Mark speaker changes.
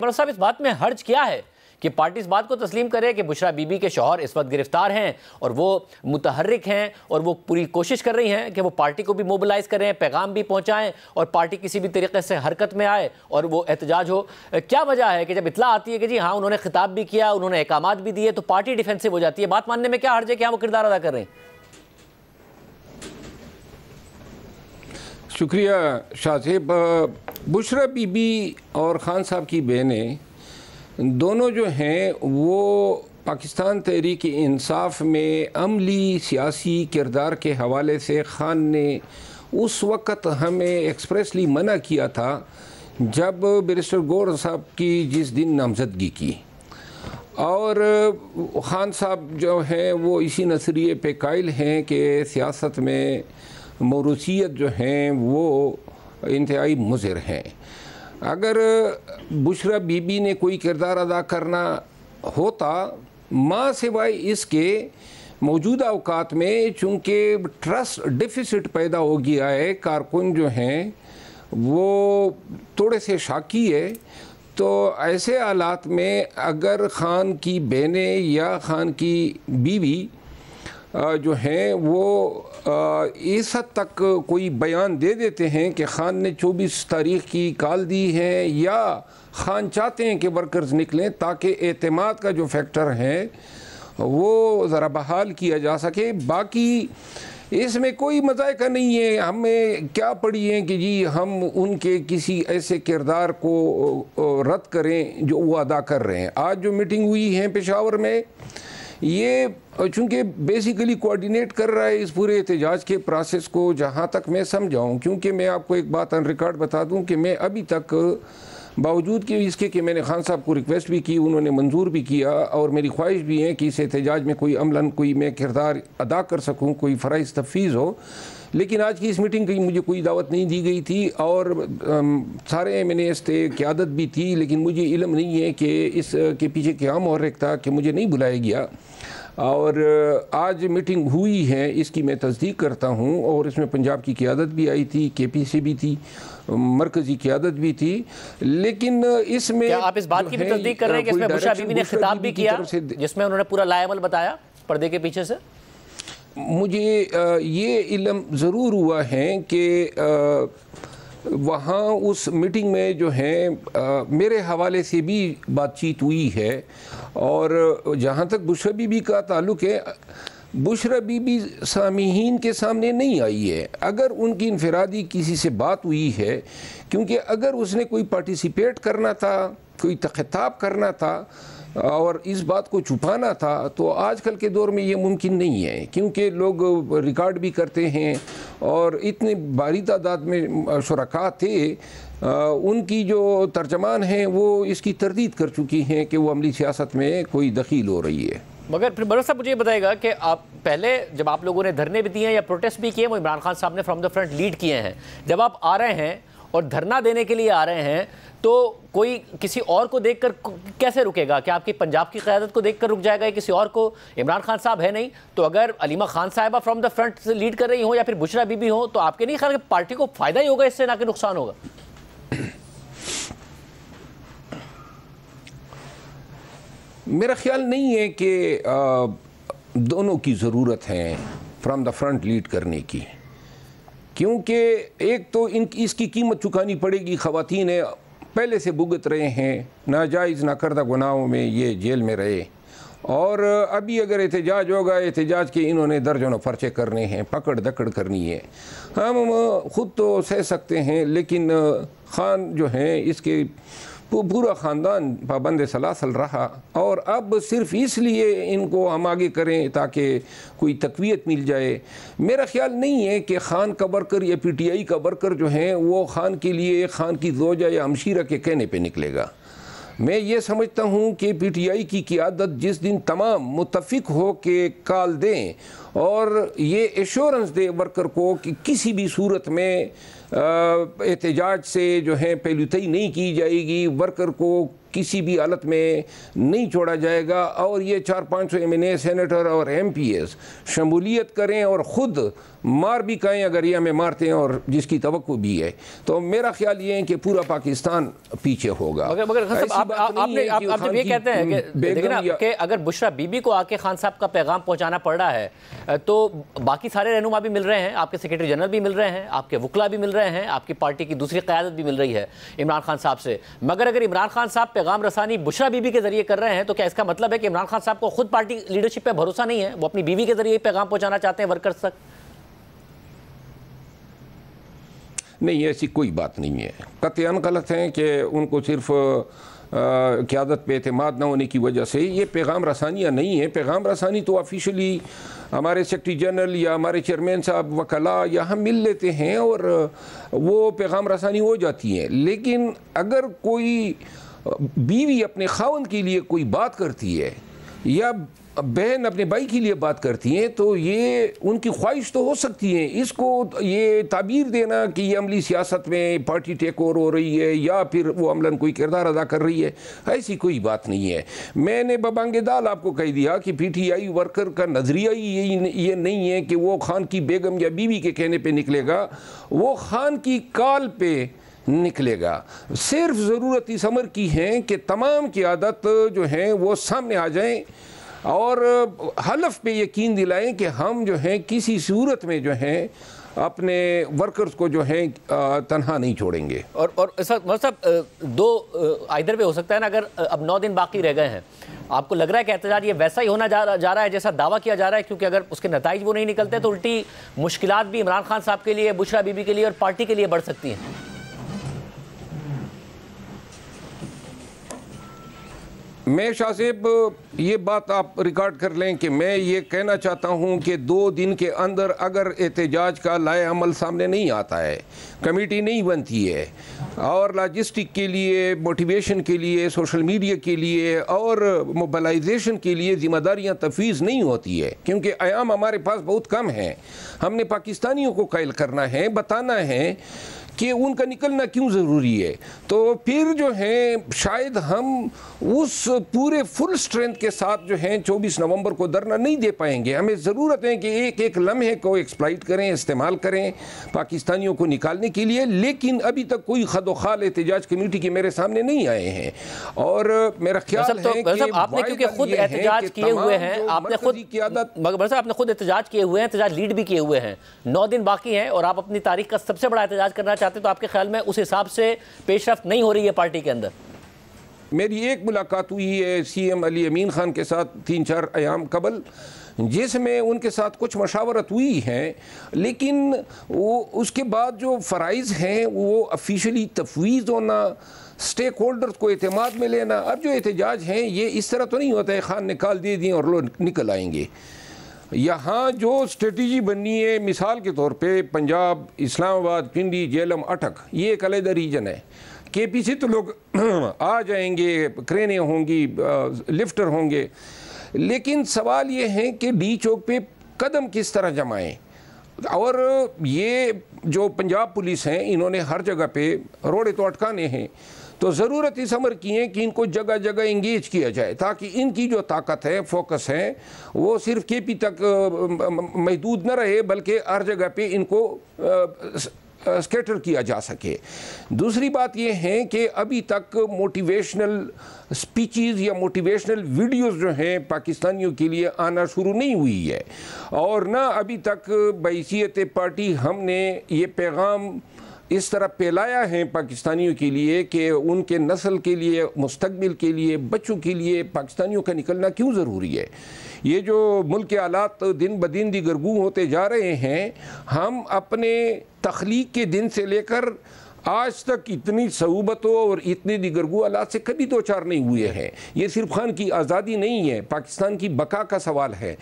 Speaker 1: साहब इस बात में हर्ज क्या है कि पार्टी इस बात को तस्लीम करे कि बुशरा बीबी के शोहर इस वक्त गिरफ्तार हैं और वो मुतहरक हैं और वो पूरी कोशिश कर रही हैं कि वो पार्टी को भी मोबिलाइज करें पैगाम भी पहुँचाएँ और पार्टी किसी भी तरीके से हरकत में आए और वो एहतजाज हो क्या वजह है कि जब इतला आती है कि जी हाँ उन्होंने खिताब भी किया उन्होंने अहकाम भी दिए तो पार्टी डिफेंसिव हो जाती है बात मानने में क्या हर्ज है कि हाँ वो किरदार अदा कर रहे हैं
Speaker 2: शुक्रिया शाहिब बुशरा बीबी और ख़ान साहब की बहनें दोनों जो हैं वो पाकिस्तान तहरीक इंसाफ में अमली सियासी किरदार के हवाले से ख़ान ने उस वक़्त हमें एक्सप्रेसली मना किया था जब बैरिस्टर गौर साहब की जिस दिन नामजदगी की और ख़ान साहब जो हैं वो इसी नसरिए पे कायल हैं कि सियासत में मौरूसीत जो हैं वो इंतहाई मुजिर हैं अगर बुशरा बीबी ने कोई किरदार अदा करना होता माँ सिवाय इसके मौजूदा अवकात में चूँकि ट्रस्ट डिफिसिट पैदा हो गया है कारकुन जो हैं वो थोड़े से शाकी है तो ऐसे हालात में अगर ख़ान की बहनें या ख़ान की बीवी जो हैं वो इस हद तक कोई बयान दे देते हैं कि ख़ान ने चौबीस तारीख की काल दी है या ख़ान चाहते हैं कि वर्कर्स निकलें ताकि अतमाद का जो फैक्टर है वो ज़रा बहाल किया जा सके बाकी इसमें कोई मजायका नहीं है हमें क्या पड़ी है कि जी हम उनके किसी ऐसे किरदार को रद्द करें जो वो अदा कर रहे हैं आज जो मीटिंग हुई है पेशावर में ये चूँकि बेसिकली कोऑर्डिनेट कर रहा है इस पूरे एहतजाज के प्रोसेस को जहाँ तक मैं समझाऊँ क्योंकि मैं आपको एक बात अन रिकॉर्ड बता दूँ कि मैं अभी तक बावजूद कि इसके कि मैंने खान साहब को रिक्वेस्ट भी की उन्होंने मंजूर भी किया और मेरी ख्वाहिश भी है कि इस एहतजाज में कोई अमला कोई मैं किरदार अदा कर सकूँ कोई फ़राइज तफीज़ हो लेकिन आज की इस मीटिंग की मुझे कोई दावत नहीं दी गई थी और सारे एम एन एस थे क्यादत भी थी लेकिन मुझे इलम नहीं है कि इसके पीछे क्या मोहरक था कि मुझे नहीं बुलाया गया और आज मीटिंग हुई है इसकी मैं तस्दीक करता हूँ और इसमें पंजाब की क्यादत भी आई थी के पी सी भी थी मरकजी क्यादत भी थी लेकिन इसमें आप
Speaker 1: इस बात की भी तस्दीक कर रहे हैं कि इसमें बुशा बीबी ने खिताब भी किया जिसमें उन्होंने पूरा लायामल बताया पर्दे के पीछे से
Speaker 2: मुझे ये इलम ज़रूर हुआ है कि वहाँ उस मीटिंग में जो है मेरे हवाले से भी बातचीत हुई है और जहाँ तक बुशबी भी का ताल्लुक है बुशरा बीबी सामीन के सामने नहीं आई है अगर उनकी इनफरादी किसी से बात हुई है क्योंकि अगर उसने कोई पार्टिसिपेट करना था कोई खिताब करना था और इस बात को छुपाना था तो आजकल के दौर में ये मुमकिन नहीं है क्योंकि लोग रिकॉर्ड भी करते हैं और इतने भारी तादाद में शुरा थे उनकी जो तर्जमान हैं वो इसकी तरदीद कर चुकी हैं कि वो अमली सियासत में कोई दखील हो रही है
Speaker 1: मगर फिर मनोज मुझे मुझे बताएगा कि आप पहले जब आप लोगों ने धरने भी दिए हैं या प्रोटेस्ट भी किए वो इमरान खान साहब ने फ्रॉम द फ्रंट लीड किए हैं जब आप आ रहे हैं और धरना देने के लिए आ रहे हैं तो कोई किसी और को देखकर कैसे रुकेगा क्या आपकी पंजाब की क्यादत को देखकर रुक जाएगा या किसी और को इमरान खान साहब है नहीं तो अगर अलीमा खान साहबा फ्रॉम द फ्रंट से लीड कर रही हों या फिर बुशरा बीबी हों तो आपके नहीं ख्याल पार्टी को फ़ायदा ही होगा इससे ना कि नुकसान होगा
Speaker 2: मेरा ख्याल नहीं है कि दोनों की ज़रूरत है फ्रॉम द फ्रंट लीड करने की क्योंकि एक तो इन इसकी कीमत चुकानी पड़ेगी ख़वान पहले से भुगत रहे हैं नाजायज़ नाकर्दा गुनाहों में ये जेल में रहे और अभी अगर एहतजाज होगा एहतजाज के इन्होंने दर्जनों पर्चे करने हैं पकड़ दकड़ करनी है हम खुद तो सह सकते हैं लेकिन ख़ान जो हैं इसके वो पूरा ख़ानदान पाबंद सलासल रहा और अब सिर्फ इसलिए इनको हम आगे करें ताकि कोई तकवीत मिल जाए मेरा ख्याल नहीं है कि ख़ान का वर्कर या पी टी आई का वर्कर जो हैं वो ख़ान के लिए ख़ान की जोजा या हमशीरा के कहने पर निकलेगा मैं ये समझता हूँ कि पी टी आई की क्यादत जिस दिन तमाम मुतफिक हो के काल दें और ये एश्योरेंस दे वर्कर को कि किसी भी सूरत में एहतजाज से जो है पहलुतई नहीं की जाएगी वर्कर को किसी भी हालत में नहीं छोड़ा जाएगा और ये चार पाँच सौ एम एन ए सैनटर और एम पी एस शमूलियत करें और ख़ुद मार भी कहें अगर ये हमें मारते हैं और जिसकी तो भी है तो मेरा ख्याल ये है कि पूरा पाकिस्तान पीछे होगा हम्म,
Speaker 1: अगर बुशरा बीबी को आके खान साहब का पैगाम पहुँचाना पड़ रहा है तो बाकी सारे रहनुमा भी मिल रहे हैं आपके सेक्रेटरी जनरल भी मिल रहे हैं आपके वकला भी मिल रहे हैं आपकी पार्टी की दूसरी क्यादत भी मिल रही है इमरान खान साहब से मगर अगर इमरान खान साहब पैगाम रसानी बुशरा बीबी के जरिए कर रहे हैं तो क्या इसका मतलब है कि इमरान खान साहब को खुद पार्टी लीडरशिप पर भरोसा नहीं है वो अपनी बीवी के जरिए पैगाम पहुँचाना चाहते हैं वर्कर्स तक
Speaker 2: नहीं ऐसी कोई बात नहीं है कत्यान गलत हैं कि उनको सिर्फ क्यादत पे अतमाद ना होने की वजह से ये पैगाम रसानियाँ नहीं है पैगाम रसानी तो ऑफिशली हमारे सेक्रटरी जनरल या हमारे चेयरमैन साहब वकला या हम मिल लेते हैं और वो पैगाम रसानी हो जाती है लेकिन अगर कोई बीवी अपने खावन के लिए कोई बात करती है या बहन अपने भाई के लिए बात करती हैं तो ये उनकी ख्वाहिश तो हो सकती है इसको ये ताबीर देना कि ये अमली सियासत में पार्टी टेक ओवर हो रही है या फिर वो अमला कोई किरदार अदा कर रही है ऐसी कोई बात नहीं है मैंने बबांग दाल आपको कह दिया कि पीटीआई वर्कर का नज़रिया ही यही ये नहीं है कि वो खान की बेगम या बीवी के कहने पर निकलेगा वो खान की काल पर निकलेगा सिर्फ ज़रूरत इस अमर की है कि तमाम की आदत जो हैं वो सामने आ जाएं और हलफ पे यकीन दिलाएं कि हम जो हैं किसी सूरत में जो हैं अपने वर्कर्स को जो है तनहा नहीं छोड़ेंगे
Speaker 1: और और साहब दो आइधर पे हो सकता है ना अगर अब नौ दिन बाकी रह गए हैं आपको लग रहा है कि एहतजाज ये वैसा ही होना जा, जा रहा है जैसा दावा किया जा रहा है क्योंकि अगर उसके नतज वो नहीं निकलते तो उल्टी मुश्किल भी इमरान खान साहब के लिए बुशरा बीबी के लिए और पार्टी के लिए बढ़ सकती हैं
Speaker 2: मैं शाह साहब ये बात आप रिकॉर्ड कर लें कि मैं ये कहना चाहता हूँ कि दो दिन के अंदर अगर एहतजाज का लाए अमल सामने नहीं आता है कमेटी नहीं बनती है और लॉजिस्टिक के लिए मोटिवेशन के लिए सोशल मीडिया के लिए और मोबालाइजेशन के लिए जिम्मेदारियाँ तफवीज़ नहीं होती है क्योंकि आयाम हमारे पास बहुत कम है हमने पाकिस्तानियों को कैल करना है बताना है कि उनका निकलना क्यों ज़रूरी है तो फिर जो है शायद हम उस पूरे फुल स्ट्रेंथ के साथ जो है 24 नवंबर को धरना नहीं दे पाएंगे हमें ज़रूरत है कि एक एक लम्हे को एक्सप्लाइट करें इस्तेमाल करें पाकिस्तानियों को निकालने के लिए लेकिन अभी तक कोई खदोखाल खाल एहतजाज कम्यूनिटी के मेरे सामने नहीं आए हैं
Speaker 1: और मेरा ख्याल तो, है कि आपने क्योंकि खुद एहतजाज किए हुए हैं आपने खुद मगर आपने खुद एहतजाज किए हुए हैं एहतजाज लीड भी किए हुए हैं नौ दिन बाकी हैं और आप अपनी तारीख का सबसे बड़ा एहतजाज करना चाहते तो आपके ख्याल में उस हिसाब से पेशरफ नहीं हो रही है पार्टी के अंदर
Speaker 2: मेरी एक मुलाकात हुई है सीएम अली अमीन ख़ान के साथ तीन चार अयाम कबल जिसमें उनके साथ कुछ मशावरत हुई है लेकिन वो उसके बाद जो फ़राइज़ हैं वो ऑफिशली तफवीज़ होना स्टेक होल्डर्स को अतमाद में लेना अब जो एहतजाज हैं ये इस तरह तो नहीं होता है खान निकाल दिए दिए और लोग निकल आएंगे यहाँ जो स्ट्रेटजी बननी है मिसाल के तौर पे पंजाब इस्लामाबाद पिंडी जेलम अटक ये एक अलहदा रीजन है के पी से तो लोग आ जाएंगे क्रेनें होंगी लिफ्टर होंगे लेकिन सवाल ये है कि डी चौक पे कदम किस तरह जमाएं और ये जो पंजाब पुलिस हैं इन्होंने हर जगह पे रोड़े तो अटकाने हैं तो ज़रूरत इस अमर की है कि इनको जगह जगह इंगेज किया जाए ताकि इनकी जो ताकत है फोकस है वो सिर्फ के पी तक महदूद न रहे बल्कि हर जगह पे इनको स्केटर किया जा सके दूसरी बात यह है कि अभी तक मोटिवेशनल स्पीचेस या मोटिवेशनल वीडियोस जो हैं पाकिस्तानियों के लिए आना शुरू नहीं हुई है और ना अभी तक बैसीत पार्टी हमने ये पैगाम इस तरह पेलाया है पाकिस्तानियों के लिए कि उनके नस्ल के लिए मुस्तबिल के लिए बच्चों के लिए पाकिस्तानियों का निकलना क्यों ज़रूरी है ये जो मुल्क के आलात दिन ब दिन दिगरगू होते जा रहे हैं हम अपने तख्लीक के दिन से लेकर आज तक इतनी सहूबतों और इतने दिगरगू आलात से कभी दो चार नहीं हुए हैं ये सिर्फ खान की आज़ादी नहीं है पाकिस्तान की बका का सवाल है